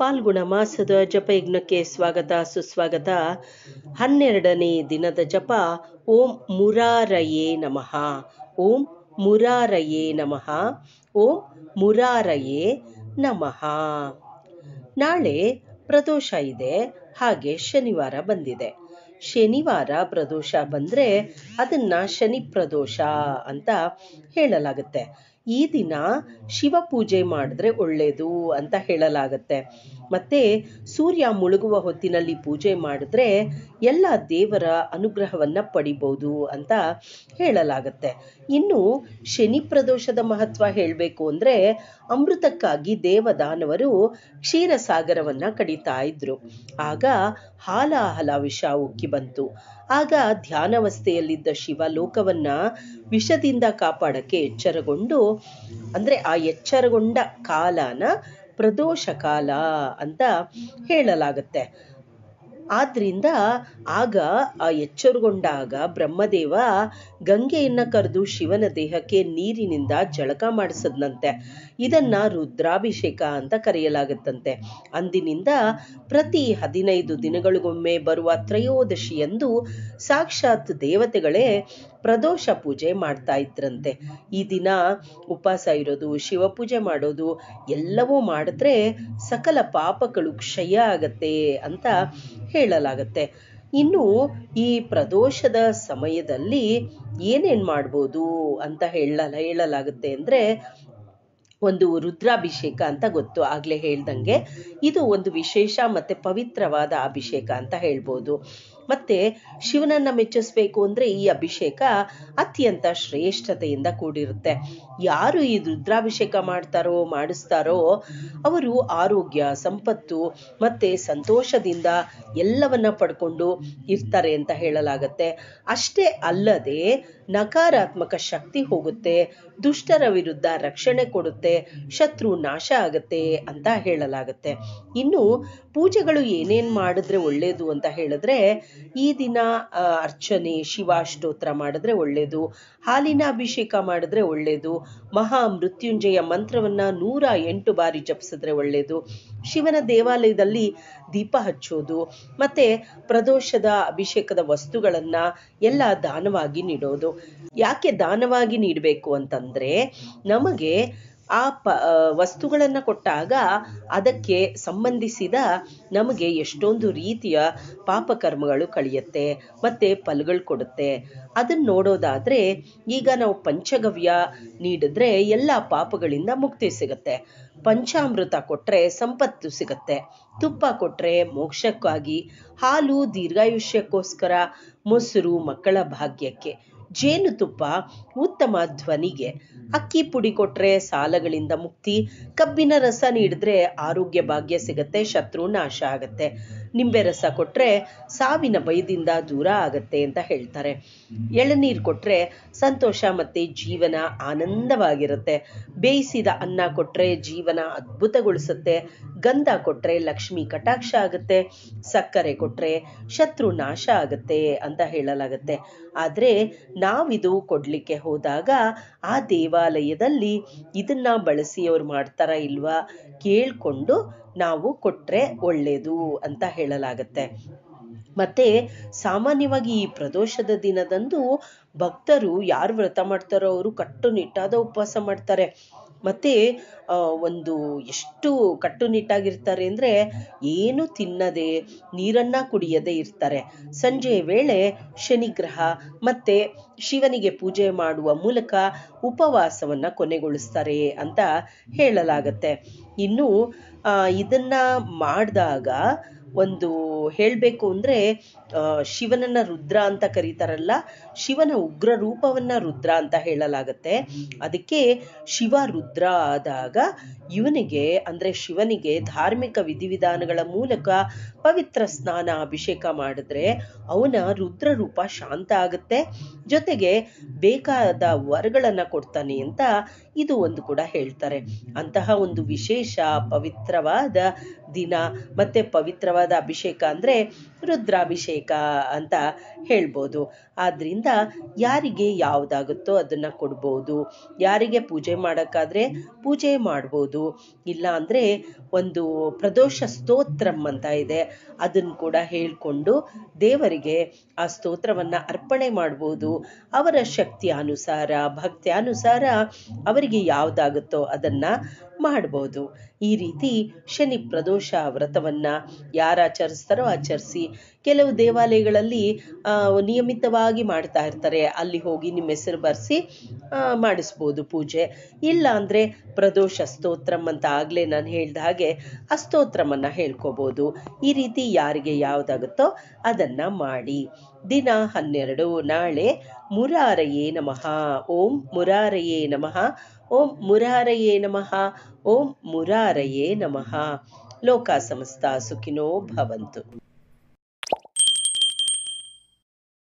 ಪಾಲ್ಗುಣ ಮಾಸದ ಜಪಯಜ್ಞಕ್ಕೆ ಸ್ವಾಗತ ಸುಸ್ವಾಗತ ಹನ್ನೆರಡನೇ ದಿನದ ಜಪ ಓಂ ಮುರಾರಯೇ ನಮಃ ಓಂ ಮುರಾರಯೇ ನಮಃ ಓಂ ಮುರಾರಯೇ ನಮಃ ನಾಳೆ ಪ್ರದೋಷ ಇದೆ ಹಾಗೆ ಶನಿವಾರ ಬಂದಿದೆ ಶನಿವಾರ ಪ್ರದೋಷ ಬಂದ್ರೆ ಅದನ್ನ ಶನಿ ಪ್ರದೋಷ ಅಂತ ಹೇಳಲಾಗುತ್ತೆ ಈ ದಿನ ಶಿವ ಪೂಜೆ ಮಾಡಿದ್ರೆ ಒಳ್ಳೆಯದು ಅಂತ ಹೇಳಲಾಗತ್ತೆ ಮತ್ತೆ ಸೂರ್ಯ ಮುಳುಗುವ ಹೊತ್ತಿನಲ್ಲಿ ಪೂಜೆ ಮಾಡಿದ್ರೆ ಎಲ್ಲ ದೇವರ ಅನುಗ್ರಹವನ್ನ ಪಡಿಬಹುದು ಅಂತ ಹೇಳಲಾಗತ್ತೆ ಇನ್ನು ಶನಿ ಪ್ರದೋಷದ ಮಹತ್ವ ಹೇಳಬೇಕು ಅಂದರೆ ಅಮೃತಕ್ಕಾಗಿ ದೇವದಾನವರು ಕ್ಷೀರಸಾಗರವನ್ನು ಕಡಿತಾ ಇದ್ರು ಆಗ ಹಾಲ ಹಲ ವಿಷ ಉಕ್ಕಿ ಬಂತು ಆಗ ಧ್ಯಾನವಸ್ಥೆಯಲ್ಲಿದ್ದ ಶಿವ ಲೋಕವನ್ನ ವಿಷದಿಂದ ಕಾಪಾಡಕ್ಕೆ ಎಚ್ಚರಗೊಂಡು ಅಂದರೆ ಆ ಎಚ್ಚರಗೊಂಡ ಕಾಲನ ಪ್ರದೋಷ ಕಾಲ ಅಂತ ಹೇಳಲಾಗುತ್ತೆ ಆದ್ರಿಂದ ಆಗ ಆ ಎಚ್ಚರಗೊಂಡಾಗ ಬ್ರಹ್ಮದೇವ ಗಂಗೆಯನ್ನ ಕರೆದು ಶಿವನ ದೇಹಕ್ಕೆ ನೀರಿನಿಂದ ಜಳಕ ಮಾಡಿಸದ್ನಂತೆ ಇದನ್ನ ರುದ್ರಾಭಿಷೇಕ ಅಂತ ಕರೆಯಲಾಗುತ್ತಂತೆ ಅಂದಿನಿಂದ ಪ್ರತಿ ಹದಿನೈದು ದಿನಗಳಿಗೊಮ್ಮೆ ಬರುವ ತ್ರಯೋದಶಿಯಂದು ಸಾಕ್ಷಾತ್ ದೇವತೆಗಳೇ ಪ್ರದೋಷ ಪೂಜೆ ಮಾಡ್ತಾ ಇದ್ರಂತೆ ಈ ದಿನ ಉಪವಾಸ ಇರೋದು ಶಿವಪೂಜೆ ಮಾಡೋದು ಎಲ್ಲವೂ ಮಾಡಿದ್ರೆ ಸಕಲ ಪಾಪಗಳು ಕ್ಷಯ ಆಗತ್ತೆ ಅಂತ ಹೇಳಲಾಗತ್ತೆ ಇನ್ನು ಈ ಪ್ರದೋಷದ ಸಮಯದಲ್ಲಿ ಏನೇನ್ ಮಾಡ್ಬೋದು ಅಂತ ಹೇಳಲ ಹೇಳಲಾಗುತ್ತೆ ಅಂದ್ರೆ ಒಂದು ರುದ್ರಾಭಿಷೇಕ ಅಂತ ಗೊತ್ತು ಆಗ್ಲೇ ಹೇಳ್ದಂಗೆ ಇದು ಒಂದು ವಿಶೇಷ ಮತ್ತೆ ಪವಿತ್ರವಾದ ಅಭಿಷೇಕ ಅಂತ ಹೇಳ್ಬೋದು ಮತ್ತೆ ಶಿವನನ್ನ ಮೆಚ್ಚಿಸ್ಬೇಕು ಅಂದ್ರೆ ಈ ಅಭಿಷೇಕ ಅತ್ಯಂತ ಶ್ರೇಷ್ಠತೆಯಿಂದ ಕೂಡಿರುತ್ತೆ ಯಾರು ಈ ರುದ್ರಾಭಿಷೇಕ ಮಾಡ್ತಾರೋ ಮಾಡಿಸ್ತಾರೋ ಅವರು ಆರೋಗ್ಯ ಸಂಪತ್ತು ಮತ್ತೆ ಸಂತೋಷದಿಂದ ಎಲ್ಲವನ್ನ ಪಡ್ಕೊಂಡು ಇರ್ತಾರೆ ಅಂತ ಹೇಳಲಾಗತ್ತೆ ಅಷ್ಟೇ ಅಲ್ಲದೆ ನಕಾರಾತ್ಮಕ ಶಕ್ತಿ ಹೋಗುತ್ತೆ ದುಷ್ಟರ ವಿರುದ್ಧ ರಕ್ಷಣೆ ಕೊಡುತ್ತೆ ಶತ್ರು ನಾಶ ಆಗತ್ತೆ ಅಂತ ಹೇಳಲಾಗುತ್ತೆ ಇನ್ನು ಪೂಜೆಗಳು ಏನೇನ್ ಮಾಡಿದ್ರೆ ಒಳ್ಳೇದು ಅಂತ ಹೇಳಿದ್ರೆ ಈ ದಿನ ಅರ್ಚನೆ ಶಿವಾಷ್ಟೋತ್ರ ಮಾಡಿದ್ರೆ ಒಳ್ಳೇದು ಹಾಲಿನ ಅಭಿಷೇಕ ಮಾಡಿದ್ರೆ ಒಳ್ಳೇದು ಮಹಾ ಮೃತ್ಯುಂಜಯ ಮಂತ್ರವನ್ನ ನೂರ ಎಂಟು ಬಾರಿ ಜಪಿಸಿದ್ರೆ ಒಳ್ಳೇದು ಶಿವನ ದೇವಾಲಯದಲ್ಲಿ ದೀಪ ಹಚ್ಚೋದು ಮತ್ತೆ ಪ್ರದೋಷದ ಅಭಿಷೇಕದ ವಸ್ತುಗಳನ್ನ ಎಲ್ಲ ದಾನವಾಗಿ ನೀಡೋದು ಯಾಕೆ ದಾನವಾಗಿ ನೀಡಬೇಕು ಅಂತಂದ್ರೆ ನಮಗೆ ಆ ಪ ವಸ್ತುಗಳನ್ನು ಕೊಟ್ಟಾಗ ಅದಕ್ಕೆ ಸಂಬಂಧಿಸಿದ ನಮಗೆ ಎಷ್ಟೊಂದು ರೀತಿಯ ಪಾಪಕರ್ಮಗಳು ಕಳೆಯುತ್ತೆ ಮತ್ತೆ ಫಲಗಳು ಕೊಡುತ್ತೆ ಅದನ್ನು ನೋಡೋದಾದ್ರೆ ಈಗ ನಾವು ಪಂಚಗವ್ಯ ನೀಡಿದ್ರೆ ಎಲ್ಲ ಪಾಪಗಳಿಂದ ಮುಕ್ತಿ ಸಿಗುತ್ತೆ ಪಂಚಾಮೃತ ಕೊಟ್ಟರೆ ಸಂಪತ್ತು ಸಿಗುತ್ತೆ ತುಪ್ಪ ಕೊಟ್ಟರೆ ಮೋಕ್ಷಕ್ಕಾಗಿ ಹಾಲು ದೀರ್ಘಾಯುಷ್ಯಕ್ಕೋಸ್ಕರ ಮೊಸರು ಮಕ್ಕಳ ಭಾಗ್ಯಕ್ಕೆ ಜೇನುತುಪ್ಪ ಉತ್ತಮ ಧ್ವನಿಗೆ ಅಕ್ಕಿ ಪುಡಿ ಕೊಟ್ರೆ ಸಾಲಗಳಿಂದ ಮುಕ್ತಿ ಕಬ್ಬಿನ ರಸ ನೀಡಿದ್ರೆ ಆರೋಗ್ಯ ಭಾಗ್ಯ ಸಿಗತ್ತೆ ಶತ್ರು ನಾಶ ಆಗತ್ತೆ ನಿಂಬೆ ರಸ ಕೊಟ್ಟರೆ ಸಾವಿನ ಭಯದಿಂದ ದೂರ ಆಗತ್ತೆ ಅಂತ ಹೇಳ್ತಾರೆ ಎಳನೀರು ಕೊಟ್ಟರೆ ಸಂತೋಷ ಮತ್ತು ಜೀವನ ಆನಂದವಾಗಿರುತ್ತೆ ಬೇಯಿಸಿದ ಅನ್ನ ಕೊಟ್ಟರೆ ಜೀವನ ಅದ್ಭುತಗೊಳಿಸುತ್ತೆ ಗಂಧ ಕೊಟ್ಟರೆ ಲಕ್ಷ್ಮಿ ಕಟಾಕ್ಷ ಆಗುತ್ತೆ ಸಕ್ಕರೆ ಕೊಟ್ಟರೆ ಶತ್ರು ನಾಶ ಆಗುತ್ತೆ ಅಂತ ಹೇಳಲಾಗುತ್ತೆ ಆದರೆ ನಾವಿದು ಕೊಡಲಿಕ್ಕೆ ಹೋದಾಗ ಆ ದೇವಾಲಯದಲ್ಲಿ ಇದನ್ನ ಬಳಸಿ ಅವ್ರು ಮಾಡ್ತಾರಾ ಇಲ್ವಾ ಕೇಳ್ಕೊಂಡು ನಾವು ಕೊಟ್ರೆ ಒಳ್ಳೇದು ಅಂತ ಹೇಳಲಾಗತ್ತೆ ಮತ್ತೆ ಸಾಮಾನ್ಯವಾಗಿ ಈ ಪ್ರದೋಷದ ದಿನದಂದು ಭಕ್ತರು ಯಾರು ವ್ರತ ಮಾಡ್ತಾರೋ ಅವರು ಕಟ್ಟುನಿಟ್ಟಾದ ಉಪವಾಸ ಮಾಡ್ತಾರೆ ಮತ್ತೆ ಒಂದು ಎಷ್ಟು ಕಟ್ಟುನಿಟ್ಟಾಗಿರ್ತಾರೆ ಅಂದರೆ ಏನು ತಿನ್ನದೆ ನೀರನ್ನ ಕುಡಿಯದೆ ಇರ್ತಾರೆ ಸಂಜೆ ವೇಳೆ ಶನಿಗ್ರಹ ಮತ್ತೆ ಶಿವನಿಗೆ ಪೂಜೆ ಮಾಡುವ ಮೂಲಕ ಉಪವಾಸವನ್ನ ಕೊನೆಗೊಳಿಸ್ತಾರೆ ಅಂತ ಹೇಳಲಾಗತ್ತೆ ಇನ್ನು ಇದನ್ನ ಮಾಡಿದಾಗ ಒಂದು ಹೇಳಬೇಕು ಅಂದರೆ ಶಿವನನ್ನ ರುದ್ರ ಅಂತ ಕರೀತಾರಲ್ಲ ಶಿವನ ಉಗ್ರ ರೂಪವನ್ನ ರುದ್ರ ಅಂತ ಹೇಳಲಾಗತ್ತೆ ಅದಕ್ಕೆ ಶಿವ ರುದ್ರ ಆದಾಗ ಇವನಿಗೆ ಅಂದ್ರೆ ಶಿವನಿಗೆ ಧಾರ್ಮಿಕ ವಿಧಿವಿಧಾನಗಳ ಮೂಲಕ ಪವಿತ್ರ ಸ್ನಾನ ಅಭಿಷೇಕ ಮಾಡಿದ್ರೆ ಅವನ ರುದ್ರ ರೂಪ ಶಾಂತ ಆಗುತ್ತೆ ಜೊತೆಗೆ ಬೇಕಾದ ವರಗಳನ್ನ ಕೊಡ್ತಾನೆ ಅಂತ ಇದು ಒಂದು ಕೂಡ ಹೇಳ್ತಾರೆ ಅಂತಹ ಒಂದು ವಿಶೇಷ ಪವಿತ್ರವಾದ ದಿನ ಮತ್ತೆ ಪವಿತ್ರವಾದ ಅಭಿಷೇಕ ಅಂದರೆ ರುದ್ರಾಭಿಷೇಕ ಅಂತ ಹೇಳ್ಬೋದು ಆದ್ದರಿಂದ ಯಾರಿಗೆ ಯಾವುದಾಗುತ್ತೋ ಅದನ್ನು ಕೊಡ್ಬೋದು ಯಾರಿಗೆ ಪೂಜೆ ಮಾಡೋಕ್ಕಾದ್ರೆ ಪೂಜೆ ಮಾಡ್ಬೋದು ಇಲ್ಲ ಅಂದರೆ ಒಂದು ಪ್ರದೋಷ ಸ್ತೋತ್ರಂ ಅಂತ ಇದೆ ಅದನ್ನು ಕೂಡ ಹೇಳಿಕೊಂಡು ದೇವರಿಗೆ ಆ ಸ್ತೋತ್ರವನ್ನು ಅರ್ಪಣೆ ಮಾಡ್ಬೋದು ಅವರ ಶಕ್ತಿ ಅನುಸಾರ ಭಕ್ತಿ ಅನುಸಾರ ಅವರಿಗೆ ಯಾವುದಾಗುತ್ತೋ ಅದನ್ನು ಮಾಡ್ಬೋದು ಈ ರೀತಿ ಶನಿ ಪ್ರದೋಷ ವ್ರತವನ್ನ ಯಾರು ಆಚರಿಸ್ತಾರೋ ಆಚರಿಸಿ ಕೆಲವು ದೇವಾಲಯಗಳಲ್ಲಿ ನಿಯಮಿತವಾಗಿ ಮಾಡ್ತಾ ಇರ್ತಾರೆ ಅಲ್ಲಿ ಹೋಗಿ ನಿಮ್ಮ ಹೆಸರು ಬರೆಸಿ ಮಾಡಿಸ್ಬೋದು ಪೂಜೆ ಇಲ್ಲ ಅಂದ್ರೆ ಪ್ರದೋಷ ಸ್ತೋತ್ರಂ ಅಂತ ಆಗ್ಲೇ ನಾನು ಹೇಳಿದ ಹಾಗೆ ಅಸ್ತೋತ್ರಮನ್ನ ಹೇಳ್ಕೋಬಹುದು ಹೇಳ್ಕೋಬೋದು ಈ ರೀತಿ ಯಾರಿಗೆ ಯಾವುದಾಗುತ್ತೋ ಅದನ್ನ ಮಾಡಿ ದಿನ ಹನ್ನೆರಡು ನಾಳೆ முராரையே நமஹா ஓம் முராரையே நமஹா ஓம் முராரையே நமஹா ஓம் முராரையே நமஹா லோகா சமஸ்தா சுகினோ பவந்து